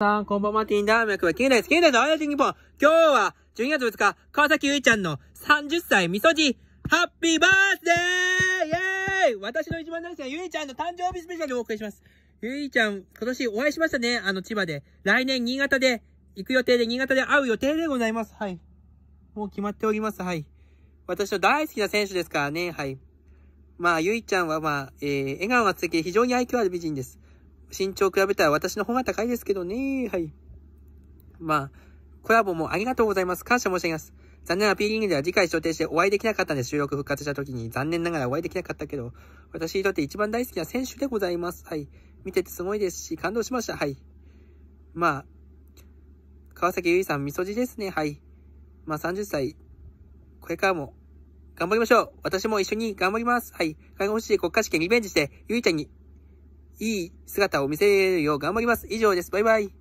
さん、こんばんは、ティンダークは9です。9です。おやじ日ン。今日は、12月2日、川崎ゆいちゃんの30歳みそじ、ハッピーバースデーイェーイ私の一番大好きなゆいちゃんの誕生日スペシャルをお送りします。ゆいちゃん、今年お会いしましたね。あの、千葉で。来年、新潟で、行く予定で、新潟で会う予定でございます。はい。もう決まっております。はい。私の大好きな選手ですからね。はい。まあ、ゆいちゃんはまあ、えー、笑顔がつき、非常に愛嬌ある美人です。身長比べたら私の方が高いですけどね。はい。まあ、コラボもありがとうございます。感謝申し上げます。残念な P リングでは次回所定してお会いできなかったんで収録復活した時に残念ながらお会いできなかったけど、私にとって一番大好きな選手でございます。はい。見ててすごいですし、感動しました。はい。まあ、川崎ゆいさん、みそじですね。はい。まあ30歳、これからも頑張りましょう。私も一緒に頑張ります。はい。介護で国家試験リベンジして、ゆいちゃんにいい姿を見せるよう頑張ります。以上です。バイバイ。